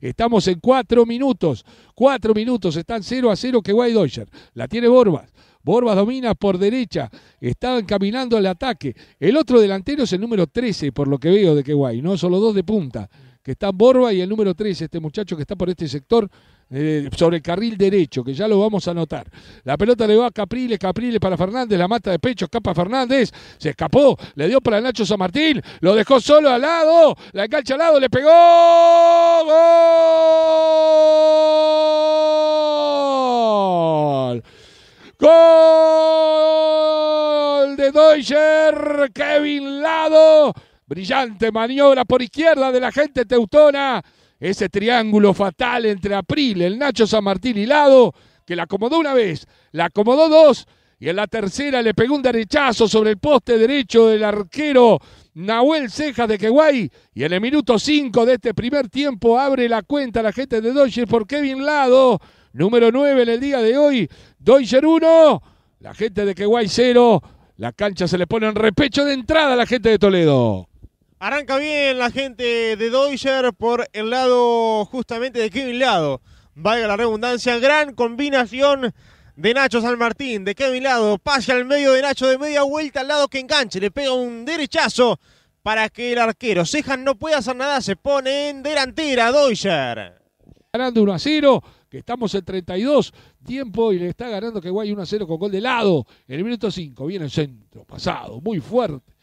Estamos en cuatro minutos. Cuatro minutos. Están 0 a 0 que Doyer. La tiene Borbas. Borbas domina por derecha. Estaba caminando al ataque. El otro delantero es el número 13, por lo que veo de guay No solo dos de punta. Que están Borba y el número 13, este muchacho que está por este sector eh, sobre el carril derecho, que ya lo vamos a notar. La pelota le va a Capriles, Capriles para Fernández, la mata de pecho, escapa Fernández, se escapó, le dio para Nacho San Martín, lo dejó solo al lado, la engancha al lado, le pegó. ¡Gol! ¡Gol de Deutscher! ¡Kevin Lado! Brillante maniobra por izquierda de la gente teutona ese triángulo fatal entre April, el Nacho San Martín y Lado, que la acomodó una vez, la acomodó dos, y en la tercera le pegó un derechazo sobre el poste derecho del arquero Nahuel Cejas de Queguay. Y en el minuto 5 de este primer tiempo abre la cuenta la gente de Dodgers por Kevin Lado, número 9 en el día de hoy. Dodger 1, la gente de Queguay 0. La cancha se le pone en repecho de entrada a la gente de Toledo. Arranca bien la gente de Deutscher por el lado justamente de Kevin Lado. Valga la redundancia, gran combinación de Nacho San Martín, de Kevin Lado. Pase al medio de Nacho de media vuelta al lado que enganche. Le pega un derechazo para que el arquero Sejan no pueda hacer nada. Se pone en delantera Deutscher. Ganando 1 a 0, que estamos en 32, tiempo y le está ganando que Guay 1 a 0 con gol de lado. En el minuto 5 viene el centro, pasado, muy fuerte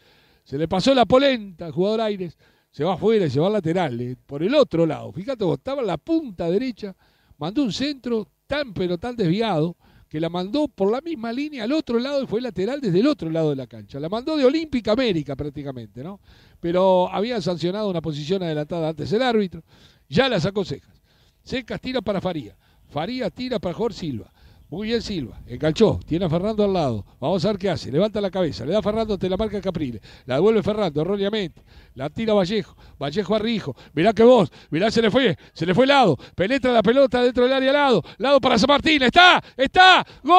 se le pasó la polenta al jugador Aires. Se va afuera y se va al lateral. Eh, por el otro lado. Fíjate, estaba la punta derecha. Mandó un centro tan pero tan desviado que la mandó por la misma línea al otro lado y fue lateral desde el otro lado de la cancha. La mandó de Olímpica América prácticamente, ¿no? Pero había sancionado una posición adelantada antes el árbitro. Ya la sacó Cejas. Cejas tira para Faría. Faría tira para Jorge Silva. Muy bien Silva, enganchó, tiene a Fernando al lado. Vamos a ver qué hace. Levanta la cabeza, le da a Fernando ante la marca Caprile. La devuelve Fernando. erróneamente. La tira Vallejo, Vallejo a Rijo. Mirá que vos, mirá se le fue, se le fue al lado. Penetra la pelota dentro del área al lado. Lado para San Martín, está, está. ¡Gol!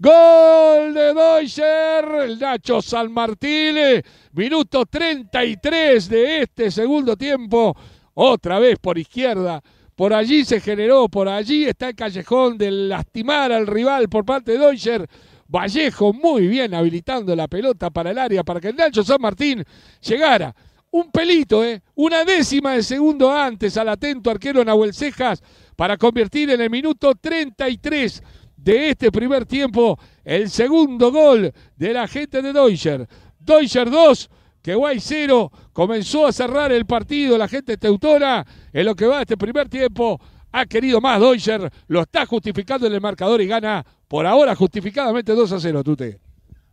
¡Gol de Deutsche! el Nacho San Martín. Eh, minuto 33 de este segundo tiempo. Otra vez por izquierda. Por allí se generó, por allí está el callejón de lastimar al rival por parte de Deutscher. Vallejo muy bien habilitando la pelota para el área para que el Nacho San Martín llegara. Un pelito, ¿eh? una décima de segundo antes al atento arquero Nahuel Cejas para convertir en el minuto 33 de este primer tiempo el segundo gol de la gente de Deutscher. Deutscher 2, que Guay 0. Comenzó a cerrar el partido la gente teutona en lo que va este primer tiempo. Ha querido más Deutscher, lo está justificando en el marcador y gana por ahora justificadamente 2 a 0, Tute.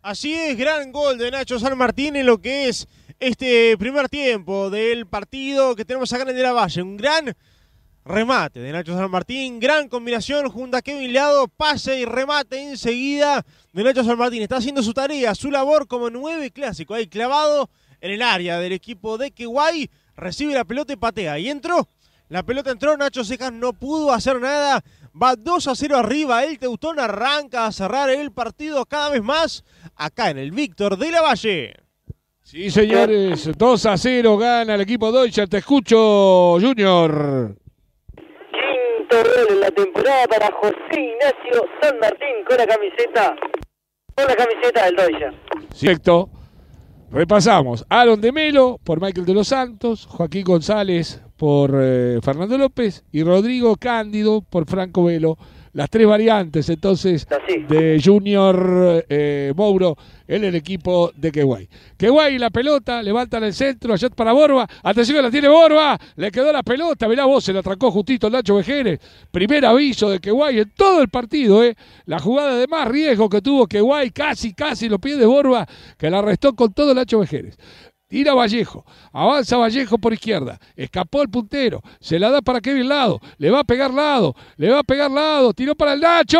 Así es, gran gol de Nacho San Martín en lo que es este primer tiempo del partido que tenemos acá en el Valle. Un gran remate de Nacho San Martín. Gran combinación junta a Kevin Leado. Pase y remate enseguida de Nacho San Martín. Está haciendo su tarea, su labor como nueve clásico. Ahí clavado en el área del equipo de Kewai. Recibe la pelota y patea. Y entró. La pelota entró. Nacho Cejas no pudo hacer nada. Va 2 a 0 arriba. El Teutón arranca a cerrar el partido cada vez más. Acá en el Víctor de la Valle. Sí, señores, 2 a 0 gana el equipo Deutsche. Te escucho, Junior en la temporada para José Ignacio San Martín con la camiseta, con la camiseta del Deutsche. Cierto. Repasamos. Aaron de Melo por Michael de los Santos, Joaquín González por eh, Fernando López y Rodrigo Cándido por Franco Velo las tres variantes entonces de Junior eh, Mouro en el equipo de Queguay. Queguay la pelota, levanta en el centro, allá para Borba, atención la tiene Borba, le quedó la pelota, mirá vos, se la atracó justito el Nacho Vejeres, primer aviso de Queguay en todo el partido, eh. la jugada de más riesgo que tuvo Queguay, casi, casi lo pide Borba, que la arrestó con todo el Nacho Vejeres. Tira Vallejo, avanza Vallejo por izquierda, escapó el puntero, se la da para Kevin Lado, le va a pegar Lado, le va a pegar Lado, tiró para el Nacho,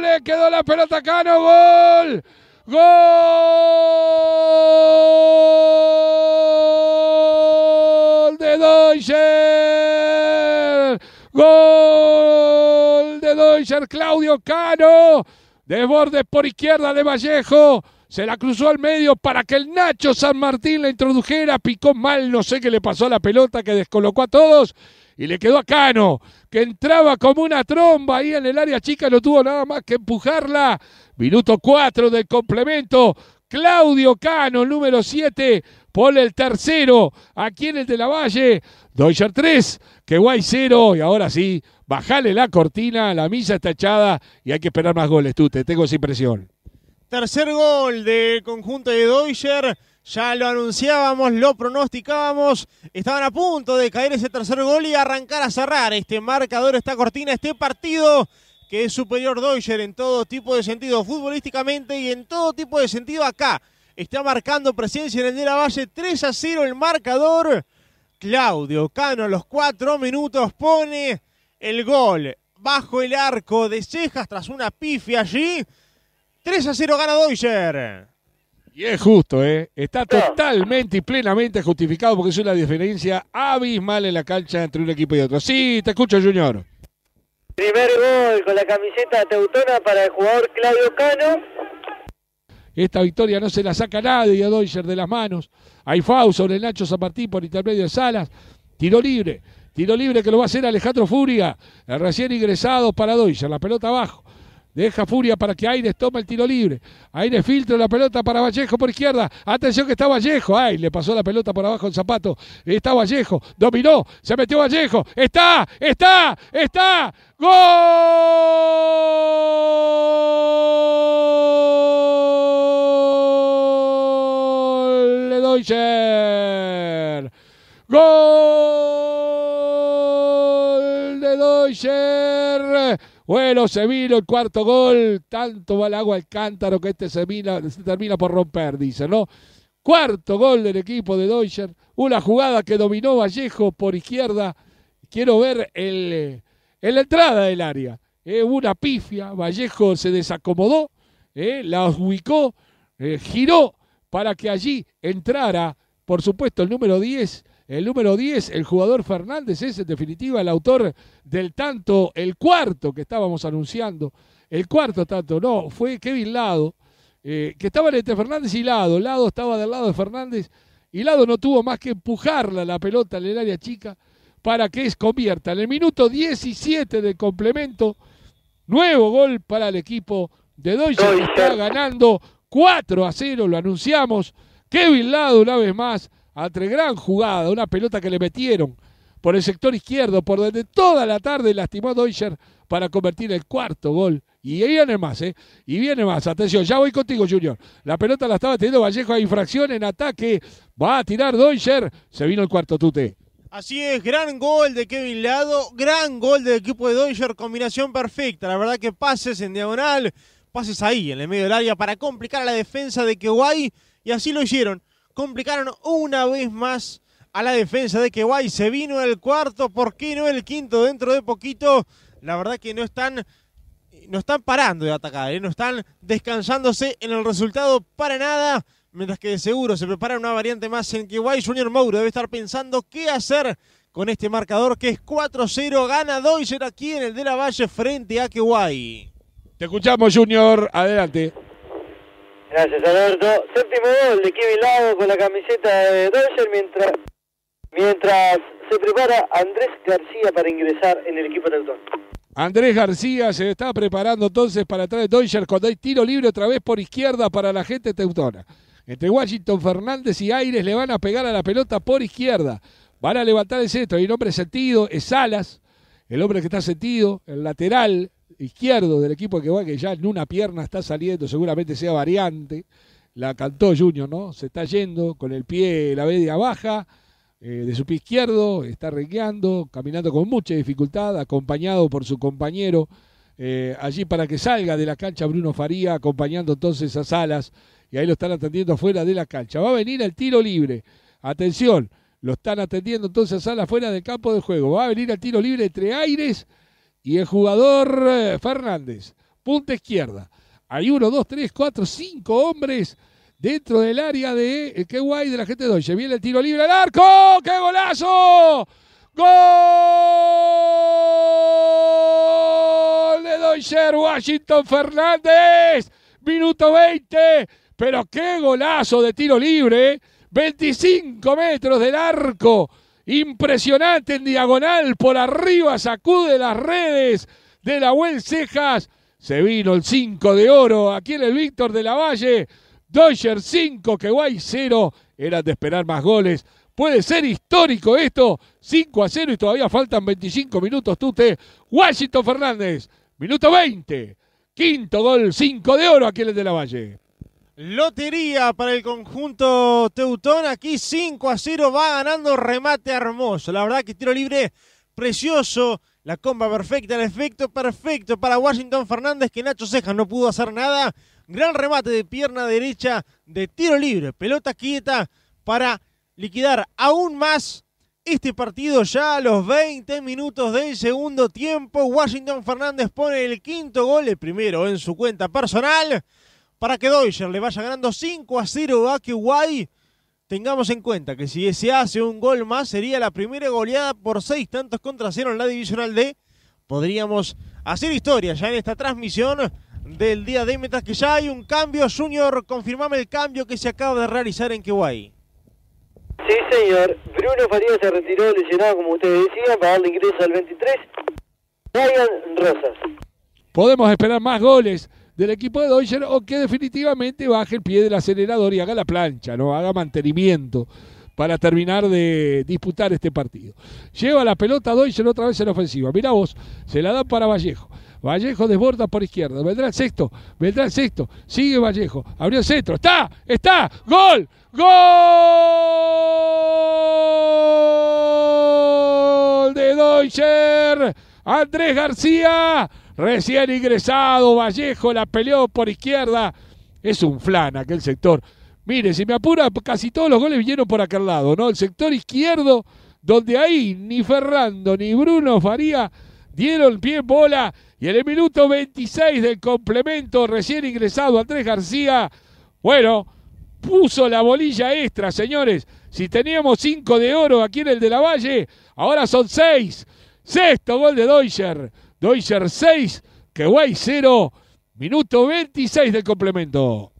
le quedó la pelota a Cano, gol, gol de Deutscher, gol de Deutscher, Claudio Cano, de desborde por izquierda de Vallejo. Se la cruzó al medio para que el Nacho San Martín la introdujera. Picó mal, no sé qué le pasó a la pelota que descolocó a todos. Y le quedó a Cano, que entraba como una tromba ahí en el área chica, no tuvo nada más que empujarla. Minuto 4 del complemento. Claudio Cano, número 7, pone el tercero. Aquí en el de la Valle, Deutscher 3, que guay cero. Y ahora sí, bajale la cortina, la misa está echada y hay que esperar más goles, tú, te tengo esa impresión. Tercer gol del conjunto de Deutscher. Ya lo anunciábamos, lo pronosticábamos. Estaban a punto de caer ese tercer gol y arrancar a cerrar este marcador, esta cortina, este partido que es superior Deutscher en todo tipo de sentido, futbolísticamente y en todo tipo de sentido acá. Está marcando presencia en el de la Valle, 3 a 0 el marcador. Claudio Cano a los cuatro minutos pone el gol bajo el arco de cejas tras una pifia allí. 3 a 0 gana Deutscher. Y es justo, ¿eh? Está totalmente y plenamente justificado porque es una diferencia abismal en la cancha entre un equipo y otro. Sí, te escucho, Junior. Primer gol con la camiseta teutona para el jugador Claudio Cano. Esta victoria no se la saca nadie a Deutscher de las manos. Hay Fau sobre Nacho Zapatí por intermedio de Salas. Tiro libre. Tiro libre que lo va a hacer Alejandro Furia, recién ingresado para Deutscher. La pelota abajo. Deja Furia para que Aires tome el tiro libre. Aires filtra la pelota para Vallejo por izquierda. Atención que está Vallejo. Ay, le pasó la pelota por abajo el zapato. Está Vallejo. Dominó. Se metió Vallejo. Está, está, está. Gol. Le doy Gol. Deutscher. Bueno, se vino el cuarto gol. Tanto va el agua al cántaro que este se, se termina por romper, dice, ¿no? Cuarto gol del equipo de Deutscher. Una jugada que dominó Vallejo por izquierda. Quiero ver el, en la entrada del área. Eh, una pifia. Vallejo se desacomodó, eh, la ubicó, eh, giró para que allí entrara, por supuesto, el número 10 el número 10, el jugador Fernández, es en definitiva el autor del tanto, el cuarto que estábamos anunciando. El cuarto tanto, no, fue Kevin Lado, eh, que estaba entre Fernández y Lado. Lado estaba del lado de Fernández y Lado no tuvo más que empujarla la pelota en el área chica para que es convierta. En el minuto 17 del complemento, nuevo gol para el equipo de Deutsche, está ganando 4 a 0, lo anunciamos. Kevin Lado una vez más Atre, gran jugada, una pelota que le metieron por el sector izquierdo, por donde toda la tarde lastimó Deutscher para convertir el cuarto gol. Y viene más, ¿eh? Y viene más. Atención, ya voy contigo, Junior. La pelota la estaba teniendo Vallejo a infracción en ataque. Va a tirar Deutscher. Se vino el cuarto tute. Así es, gran gol de Kevin Lado, gran gol del equipo de Deutscher, combinación perfecta. La verdad que pases en diagonal, pases ahí, en el medio del área, para complicar a la defensa de Kewai. Y así lo hicieron complicaron una vez más a la defensa de Kewai. Se vino el cuarto, ¿por qué no el quinto? Dentro de poquito, la verdad que no están, no están parando de atacar, ¿eh? no están descansándose en el resultado para nada. Mientras que de seguro se prepara una variante más en Kewai. Junior Mouro debe estar pensando qué hacer con este marcador que es 4-0. Gana Doiser aquí en el de la Valle frente a Kewai. Te escuchamos, Junior. Adelante. Gracias Alberto. Séptimo gol de Kevin Lago con la camiseta de Deutscher. mientras, mientras se prepara Andrés García para ingresar en el equipo Teutón. Andrés García se está preparando entonces para atrás de Deutscher cuando hay tiro libre otra vez por izquierda para la gente teutona. Entre Washington Fernández y Aires le van a pegar a la pelota por izquierda. Van a levantar el centro. y un hombre sentido, es Salas, el hombre que está sentido, el lateral, izquierdo del equipo que va, que ya en una pierna está saliendo, seguramente sea variante. La cantó Junior, ¿no? Se está yendo con el pie, la media baja, eh, de su pie izquierdo, está rengueando, caminando con mucha dificultad, acompañado por su compañero eh, allí para que salga de la cancha Bruno Faría, acompañando entonces a Salas, y ahí lo están atendiendo afuera de la cancha. Va a venir el tiro libre. Atención, lo están atendiendo entonces a Salas fuera del campo de juego. Va a venir el tiro libre entre aires y el jugador eh, Fernández, punta izquierda. Hay uno, dos, tres, cuatro, cinco hombres dentro del área de. Eh, qué guay de la gente de Deutsche. Viene el tiro libre al arco. ¡Qué golazo! ¡Gol de Deutsche Washington Fernández! Minuto 20. Pero qué golazo de tiro libre. 25 ¿eh? metros del arco Impresionante en diagonal, por arriba sacude las redes de la buen Cejas. Se vino el 5 de oro. Aquí en el Víctor de la Valle. Dodger 5, que guay 0. Era de esperar más goles. Puede ser histórico esto. 5 a 0 y todavía faltan 25 minutos. Tute. Washington Fernández. Minuto 20. Quinto gol, 5 de oro aquí en el de la Valle. Lotería para el conjunto Teutón. Aquí 5 a 0 va ganando remate hermoso. La verdad que tiro libre precioso. La comba perfecta, el efecto perfecto para Washington Fernández que Nacho Cejas no pudo hacer nada. Gran remate de pierna derecha de tiro libre. Pelota quieta para liquidar aún más este partido ya a los 20 minutos del segundo tiempo. Washington Fernández pone el quinto gol, el primero en su cuenta personal para que Deutscher le vaya ganando 5 a 0 a Kuwait. Tengamos en cuenta que si se hace un gol más, sería la primera goleada por 6 tantos contra cero en la divisional D. Podríamos hacer historia ya en esta transmisión del día de mientras que ya hay un cambio. Junior, confirmame el cambio que se acaba de realizar en Kuwait. Sí, señor. Bruno Farías se retiró lesionado, como ustedes decían, para darle ingreso al 23. Ryan Rosas. Podemos esperar más goles del equipo de Deutscher, o que definitivamente baje el pie del acelerador y haga la plancha, ¿no? Haga mantenimiento para terminar de disputar este partido. Lleva la pelota Deutscher otra vez en ofensiva. Mirá vos, se la da para Vallejo. Vallejo desborda por izquierda. Vendrá el sexto, vendrá el sexto. Sigue Vallejo. Abrió el centro. Está, está. Gol, gol de Deutscher! Andrés García. Recién ingresado, Vallejo la peleó por izquierda. Es un flan aquel sector. Mire, si me apura, casi todos los goles vinieron por aquel lado, ¿no? El sector izquierdo, donde ahí ni Ferrando ni Bruno Faría dieron pie bola. Y en el minuto 26 del complemento, recién ingresado Andrés García, bueno, puso la bolilla extra, señores. Si teníamos cinco de oro aquí en el de la Valle, ahora son seis. Sexto gol de Deutscher. Deutscher 6, wey 0, minuto 26 del complemento.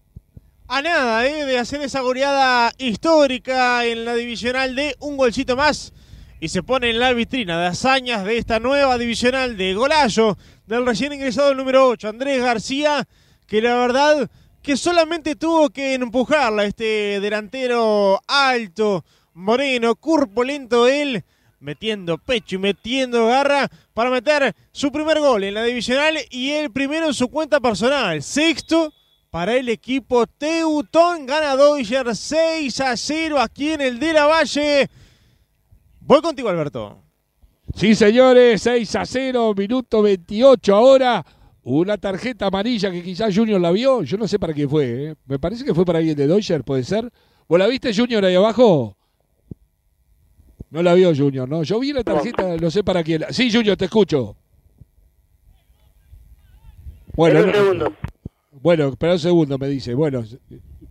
A nada ¿eh? de hacer esa goleada histórica en la divisional de un golcito más y se pone en la vitrina de hazañas de esta nueva divisional de Golayo, del recién ingresado número 8, Andrés García, que la verdad que solamente tuvo que empujarla este delantero alto, moreno, corpulento él metiendo pecho y metiendo garra para meter su primer gol en la divisional y el primero en su cuenta personal. Sexto para el equipo Teutón. Gana Doiger 6 a 0 aquí en el de la Valle. Voy contigo, Alberto. Sí, señores, 6 a 0, minuto 28 ahora. Una tarjeta amarilla que quizás Junior la vio. Yo no sé para qué fue. ¿eh? Me parece que fue para alguien de Doiger, puede ser. ¿Vos la viste, Junior, ahí abajo? No la vio Junior, ¿no? Yo vi la tarjeta, no sé para quién. La... Sí, Junior, te escucho. Bueno, un segundo. Bueno, espera un segundo, me dice. Bueno,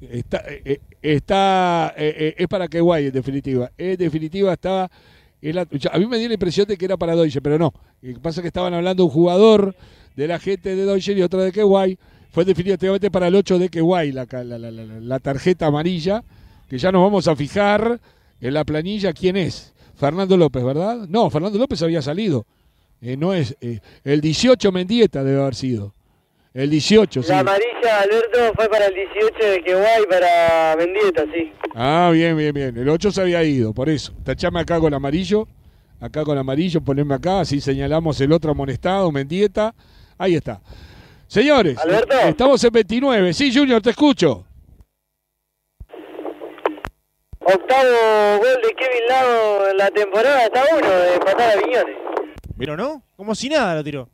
está, eh, eh, eh, es para que en definitiva. En definitiva estaba... a mí me dio la impresión de que era para Deutsche, pero no. Lo que pasa es que estaban hablando un jugador de la gente de Deutsche y otro de Kewai. Fue definitivamente para el 8 de Kewai la, la tarjeta amarilla, que ya nos vamos a fijar en la planilla quién es. Fernando López, ¿verdad? No, Fernando López había salido. Eh, no es eh, el 18 Mendieta debe haber sido. El 18, sí. La amarilla, Alberto, fue para el 18 de Quehuay, para Mendieta, sí. Ah, bien, bien, bien. El 8 se había ido, por eso. Tachame acá con el amarillo. Acá con el amarillo, poneme acá. Así señalamos el otro amonestado, Mendieta. Ahí está. Señores, estamos en 29. Sí, Junior, te escucho. Octavo gol de Kevin Lago en la temporada, está uno de patada Viñones. ¿Vieron no? Como si nada lo tiró.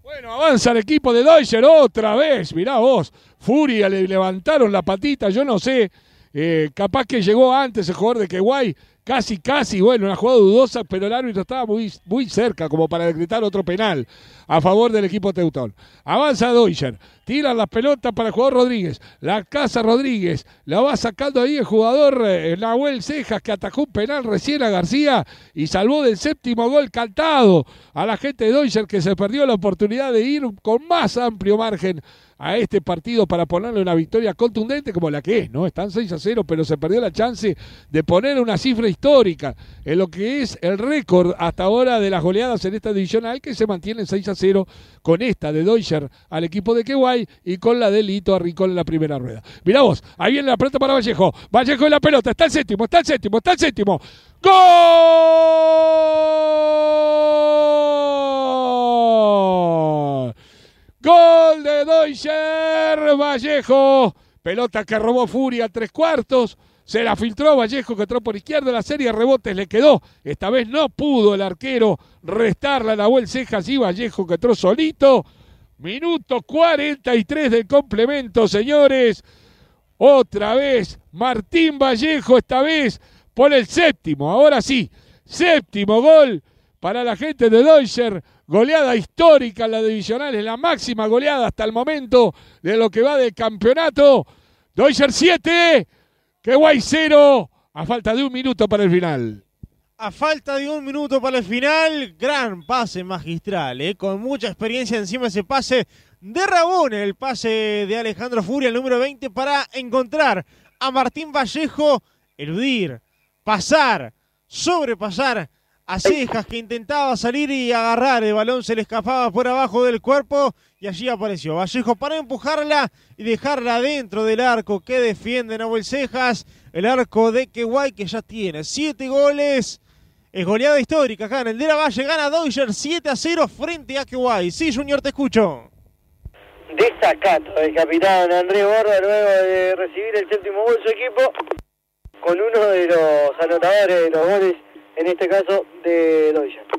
Bueno, avanza el equipo de Deutscher otra vez. Mirá vos, Furia le levantaron la patita, yo no sé. Eh, capaz que llegó antes el jugador de Kewai casi, casi, bueno, una jugada dudosa, pero el árbitro estaba muy, muy cerca como para decretar otro penal a favor del equipo Teutón. Avanza Deutscher, tira las pelotas para el jugador Rodríguez, la casa Rodríguez, la va sacando ahí el jugador eh, Nahuel Cejas que atacó un penal recién a García y salvó del séptimo gol cantado a la gente de Deutscher que se perdió la oportunidad de ir con más amplio margen a este partido para ponerle una victoria contundente como la que es, ¿no? Están 6 a 0, pero se perdió la chance de poner una cifra histórica en lo que es el récord hasta ahora de las goleadas en esta división hay que se mantienen 6 a 0 con esta de Deutscher al equipo de Kewai y con la de Lito a Rincón en la primera rueda. Mirá vos, ahí viene la pelota para Vallejo. Vallejo en la pelota, está el séptimo, está el séptimo, está el séptimo. ¡Gol! de Deutscher Vallejo. Pelota que robó Furia tres cuartos. Se la filtró Vallejo que entró por izquierda. La serie de rebotes le quedó. Esta vez no pudo el arquero restarla la vuelta Cejas y Vallejo que entró solito. Minuto 43 del complemento, señores. Otra vez Martín Vallejo, esta vez por el séptimo. Ahora sí, séptimo gol para la gente de Deutscher. Goleada histórica en la divisional, es la máxima goleada hasta el momento de lo que va del campeonato. Deutscher 7, Guay 0, a falta de un minuto para el final. A falta de un minuto para el final, gran pase magistral, eh, con mucha experiencia encima ese pase de Rabón, el pase de Alejandro Furia, el número 20, para encontrar a Martín Vallejo, eludir, pasar, sobrepasar a Cejas, que intentaba salir y agarrar. El balón se le escapaba por abajo del cuerpo y allí apareció Vallejo para empujarla y dejarla dentro del arco que defiende Nahuel Cejas. El arco de Queuay que ya tiene siete goles. Es goleada histórica acá en el de la Valle. Gana Dodger 7 a 0 frente a Kewai. Sí, Junior, te escucho. Destacado el capitán Andrés Borda luego de recibir el séptimo gol su equipo con uno de los anotadores de los goles en este caso de Doya.